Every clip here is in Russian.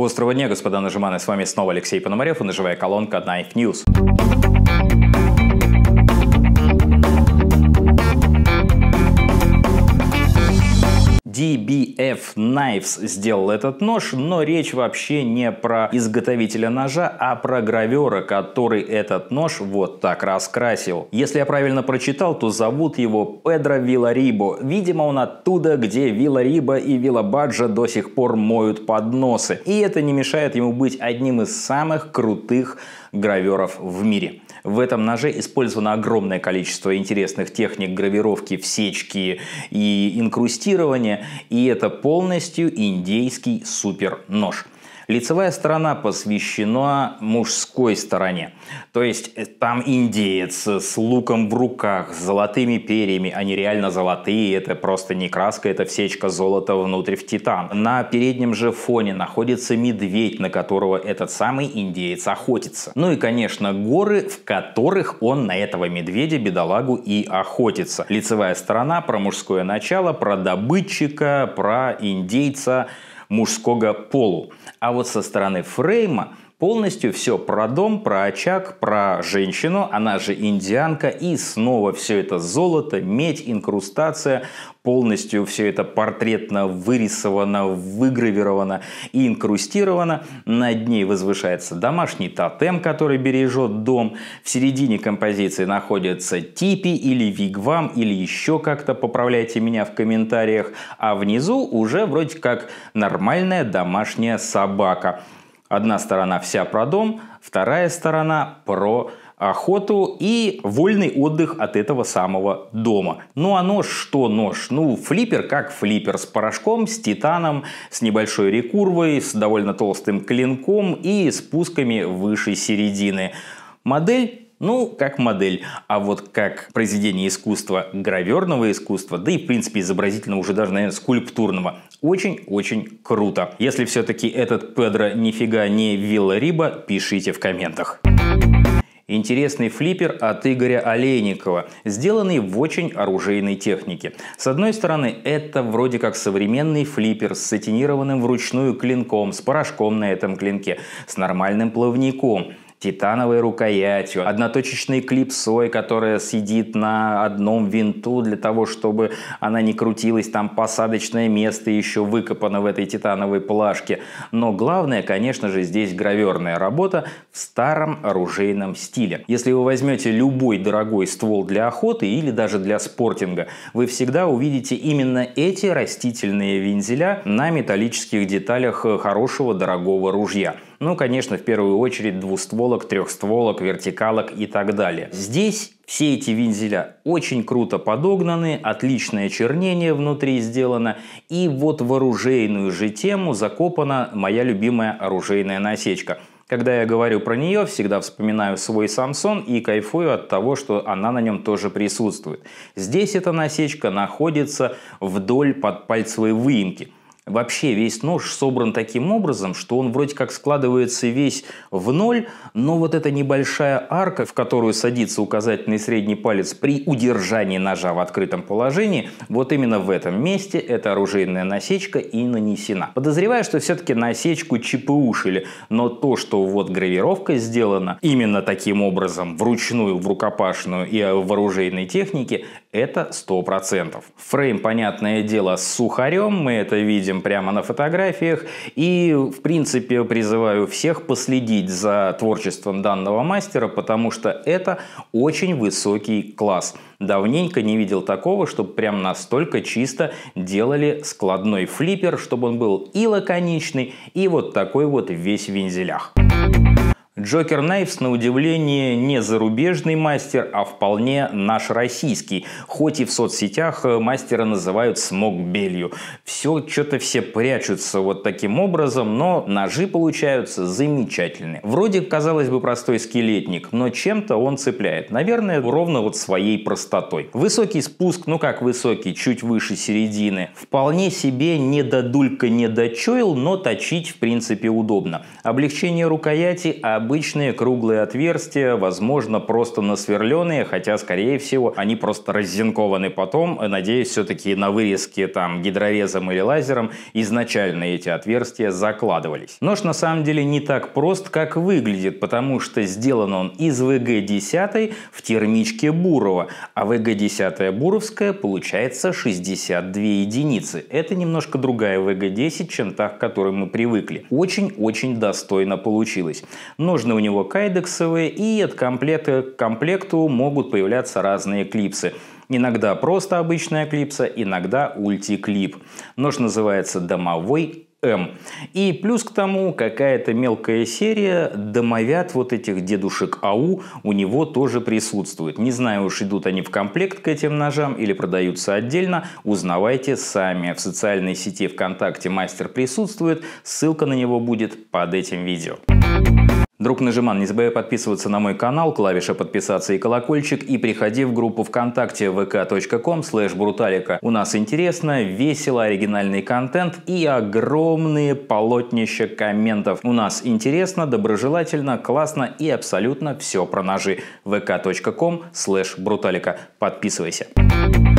У острова не, господа нажиманы, с вами снова Алексей Пономарев и наживая колонка Knife News. DBF Knives сделал этот нож, но речь вообще не про изготовителя ножа, а про гравера, который этот нож вот так раскрасил. Если я правильно прочитал, то зовут его Педро Виларибо. Видимо, он оттуда, где Виларибо и Вилабаджа до сих пор моют подносы. И это не мешает ему быть одним из самых крутых граверов в мире. В этом ноже использовано огромное количество интересных техник гравировки, всечки и инкрустирования, и это полностью индейский супер нож – Лицевая сторона посвящена мужской стороне. То есть э, там индеец с луком в руках, с золотыми перьями. Они реально золотые, это просто не краска, это всечка золота внутрь в титан. На переднем же фоне находится медведь, на которого этот самый индеец охотится. Ну и, конечно, горы, в которых он на этого медведя, бедолагу, и охотится. Лицевая сторона про мужское начало, про добытчика, про индейца – мужского полу. А вот со стороны фрейма Полностью все про дом, про очаг, про женщину, она же индианка, и снова все это золото, медь, инкрустация, полностью все это портретно вырисовано, выгравировано и инкрустировано. Над ней возвышается домашний тотем, который бережет дом. В середине композиции находятся типи или вигвам, или еще как-то, поправляйте меня в комментариях. А внизу уже вроде как нормальная домашняя собака. Одна сторона вся про дом, вторая сторона про охоту и вольный отдых от этого самого дома. Ну а нож что нож? Ну флиппер как флиппер с порошком, с титаном, с небольшой рекурвой, с довольно толстым клинком и спусками выше середины. Модель ну, как модель. А вот как произведение искусства, граверного искусства, да и, в принципе, изобразительного, уже даже, наверное, скульптурного, очень-очень круто. Если все-таки этот Педро нифига не Вилла Риба, пишите в комментах интересный флиппер от Игоря Олейникова, сделанный в очень оружейной технике. С одной стороны, это вроде как современный флиппер с сатинированным вручную клинком, с порошком на этом клинке, с нормальным плавником титановой рукоятью, одноточечной клипсой, которая сидит на одном винту для того, чтобы она не крутилась, там посадочное место еще выкопано в этой титановой плашке. Но главное, конечно же, здесь граверная работа в старом оружейном стиле. Если вы возьмете любой дорогой ствол для охоты или даже для спортинга, вы всегда увидите именно эти растительные вензеля на металлических деталях э, хорошего дорогого ружья. Ну, конечно, в первую очередь двустволок, трехстволок, вертикалок и так далее. Здесь все эти вензеля очень круто подогнаны, отличное чернение внутри сделано. И вот в оружейную же тему закопана моя любимая оружейная насечка. Когда я говорю про нее, всегда вспоминаю свой Самсон и кайфую от того, что она на нем тоже присутствует. Здесь эта насечка находится вдоль подпальцевой выемки – Вообще весь нож собран таким образом, что он вроде как складывается весь в ноль, но вот эта небольшая арка, в которую садится указательный средний палец при удержании ножа в открытом положении, вот именно в этом месте эта оружейная насечка и нанесена. Подозреваю, что все-таки насечку чипушили, но то, что вот гравировка сделана именно таким образом, вручную, в рукопашную и в оружейной технике, это 100%. Фрейм, понятное дело, с сухарем, мы это видим прямо на фотографиях. И, в принципе, призываю всех последить за творчеством данного мастера, потому что это очень высокий класс. Давненько не видел такого, чтобы прям настолько чисто делали складной флиппер, чтобы он был и лаконичный, и вот такой вот весь в вензелях. Джокер Найвс, на удивление, не зарубежный мастер, а вполне наш российский. Хоть и в соцсетях э, мастера называют смокбелью. Все, что-то все прячутся вот таким образом, но ножи получаются замечательные. Вроде, казалось бы, простой скелетник, но чем-то он цепляет. Наверное, ровно вот своей простотой. Высокий спуск, ну как высокий, чуть выше середины. Вполне себе не додулька, не дочоил, но точить, в принципе, удобно. Облегчение рукояти, а обычные круглые отверстия, возможно, просто насверленные, хотя, скорее всего, они просто раззинкованы потом, надеюсь, все-таки на вырезке там гидрорезом или лазером изначально эти отверстия закладывались. Нож на самом деле не так прост, как выглядит, потому что сделан он из ВГ-10 в термичке Бурова, а ВГ-10 Буровская получается 62 единицы. Это немножко другая ВГ-10, чем та, к которой мы привыкли. Очень-очень достойно получилось. Но Ножны у него кайдексовые, и от комплекта к комплекту могут появляться разные клипсы. Иногда просто обычная клипса, иногда ульти-клип. Нож называется «Домовой М. И плюс к тому какая-то мелкая серия домовят вот этих дедушек АУ у него тоже присутствует. Не знаю уж идут они в комплект к этим ножам или продаются отдельно, узнавайте сами. В социальной сети ВКонтакте мастер присутствует, ссылка на него будет под этим видео. Друг Нажиман, не забывай подписываться на мой канал, клавиша подписаться и колокольчик, и приходи в группу ВКонтакте vk.com слэш бруталика. У нас интересно, весело, оригинальный контент и огромные полотнища комментов. У нас интересно, доброжелательно, классно и абсолютно все про ножи. vk.com слэш бруталика. Подписывайся. Thank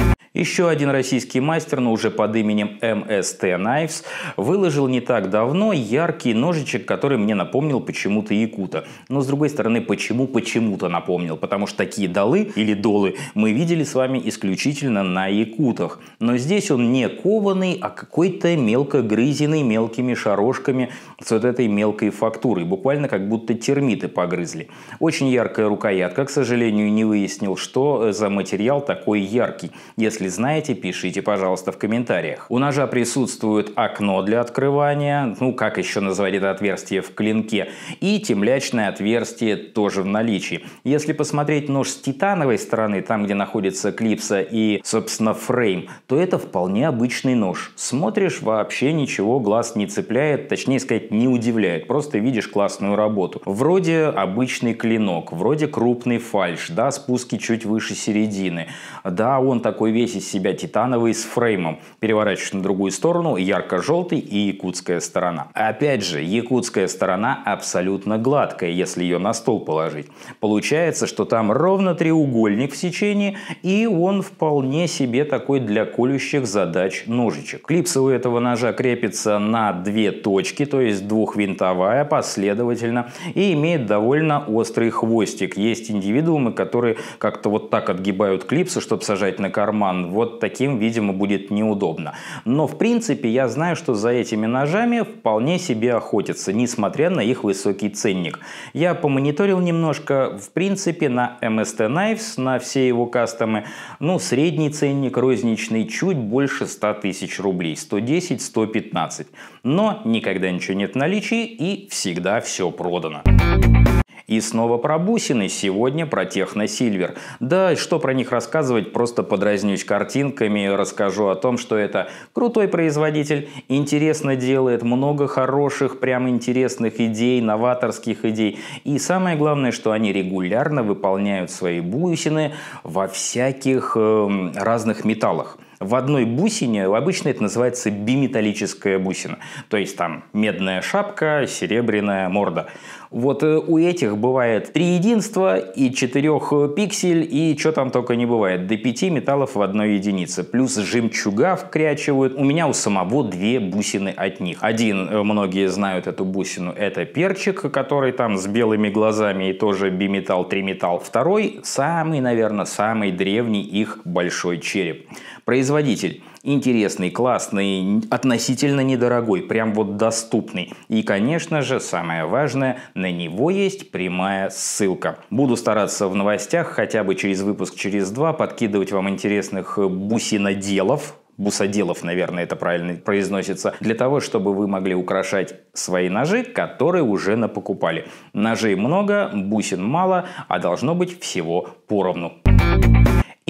еще один российский мастер, но уже под именем MST Knives, выложил не так давно яркий ножичек, который мне напомнил почему-то Якута. Но с другой стороны, почему почему-то напомнил? Потому что такие долы или долы мы видели с вами исключительно на Якутах. Но здесь он не кованый, а какой-то мелко грызенный мелкими шарошками с вот этой мелкой фактурой. Буквально как будто термиты погрызли. Очень яркая рукоятка, к сожалению, не выяснил, что э, за материал такой яркий. Если знаете, пишите, пожалуйста, в комментариях. У ножа присутствует окно для открывания, ну как еще назвать это отверстие в клинке, и темлячное отверстие тоже в наличии. Если посмотреть нож с титановой стороны, там где находится клипса и, собственно, фрейм, то это вполне обычный нож. Смотришь, вообще ничего глаз не цепляет, точнее сказать, не удивляет, просто видишь классную работу. Вроде обычный клинок, вроде крупный фальш, да, спуски чуть выше середины, да, он такой весь из себя титановый с фреймом. Переворачиваешь на другую сторону, ярко-желтый и якутская сторона. Опять же, якутская сторона абсолютно гладкая, если ее на стол положить. Получается, что там ровно треугольник в сечении, и он вполне себе такой для колющих задач ножичек. Клипсы у этого ножа крепятся на две точки, то есть двухвинтовая последовательно, и имеет довольно острый хвостик. Есть индивидуумы, которые как-то вот так отгибают клипсы, чтобы сажать на карман вот таким, видимо, будет неудобно. Но, в принципе, я знаю, что за этими ножами вполне себе охотятся, несмотря на их высокий ценник. Я помониторил немножко, в принципе, на MST Knives, на все его кастомы, ну, средний ценник розничный чуть больше 100 тысяч рублей, 110-115. Но никогда ничего нет в наличии и всегда все продано. Thank you и снова про бусины, сегодня про техно-сильвер. Да, что про них рассказывать, просто подразнюсь картинками, расскажу о том, что это крутой производитель, интересно делает, много хороших, прям интересных идей, новаторских идей. И самое главное, что они регулярно выполняют свои бусины во всяких э, разных металлах в одной бусине, обычно это называется биметаллическая бусина, то есть там медная шапка, серебряная морда. Вот э, у этих бывает три единства и четырех пиксель, и что там только не бывает. До пяти металлов в одной единице. Плюс жемчуга вкрячивают. У меня у самого две бусины от них. Один, э, многие знают эту бусину, это перчик, который там с белыми глазами и тоже биметалл, триметалл. Второй, самый, наверное, самый древний их большой череп. Производитель интересный, классный, относительно недорогой, прям вот доступный. И, конечно же, самое важное, на него есть прямая ссылка. Буду стараться в новостях хотя бы через выпуск, через два подкидывать вам интересных бусиноделов, бусоделов, наверное, это правильно произносится, для того, чтобы вы могли украшать свои ножи, которые уже напокупали. Ножей много, бусин мало, а должно быть всего поровну. Thank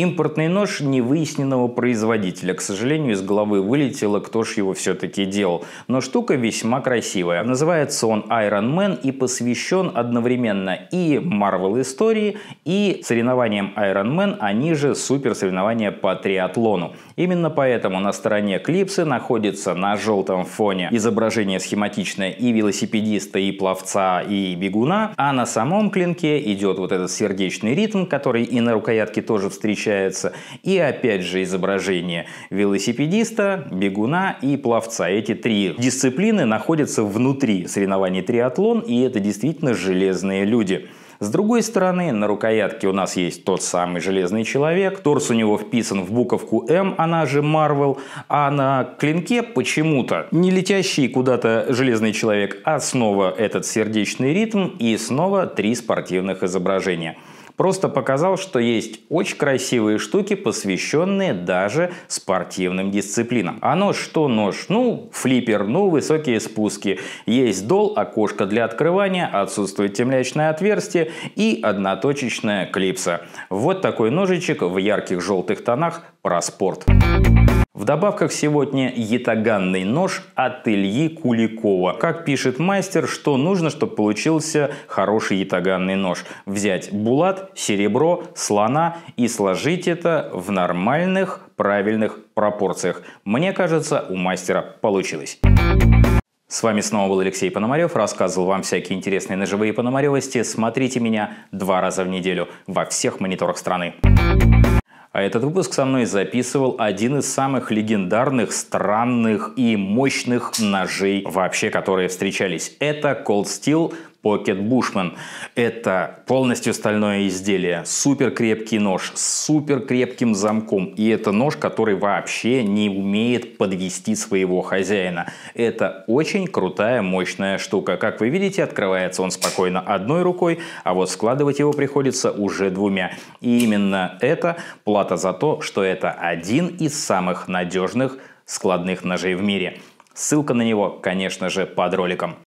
Импортный нож невыясненного производителя. К сожалению, из головы вылетело, кто ж его все-таки делал. Но штука весьма красивая. Называется он Iron Man и посвящен одновременно и Marvel истории, и соревнованиям Iron Man, они а же супер соревнования по триатлону. Именно поэтому на стороне клипсы находится на желтом фоне изображение схематичное и велосипедиста, и пловца, и бегуна, а на самом клинке идет вот этот сердечный ритм, который и на рукоятке тоже встречается получается. И опять же изображение велосипедиста, бегуна и пловца. Эти три дисциплины находятся внутри соревнований триатлон, и это действительно железные люди. С другой стороны, на рукоятке у нас есть тот самый Железный Человек, торс у него вписан в буковку М, она же Марвел, а на клинке почему-то не летящий куда-то Железный Человек, а снова этот сердечный ритм и снова три спортивных изображения – Просто показал, что есть очень красивые штуки, посвященные даже спортивным дисциплинам. Оно а что нож? Ну, флиппер, ну, высокие спуски. Есть дол, окошко для открывания, отсутствует темлячное отверстие и одноточечная клипса. Вот такой ножичек в ярких желтых тонах про спорт. Thank you в добавках сегодня ятаганный нож от Ильи Куликова. Как пишет мастер, что нужно, чтобы получился хороший ятаганный нож. Взять булат, серебро, слона и сложить это в нормальных правильных пропорциях. Мне кажется, у мастера получилось. С вами снова был Алексей Пономарев, рассказывал вам всякие интересные ножевые пономаревости. Смотрите меня два раза в неделю во всех мониторах страны. А этот выпуск со мной записывал один из самых легендарных, странных и мощных ножей вообще, которые встречались. Это Cold Steel – Pocket Bushman. Это полностью стальное изделие, супер крепкий нож с супер крепким замком. И это нож, который вообще не умеет подвести своего хозяина. Это очень крутая, мощная штука. Как вы видите, открывается он спокойно одной рукой, а вот складывать его приходится уже двумя. И именно это плата за то, что это один из самых надежных складных ножей в мире. Ссылка на него, конечно же, под роликом.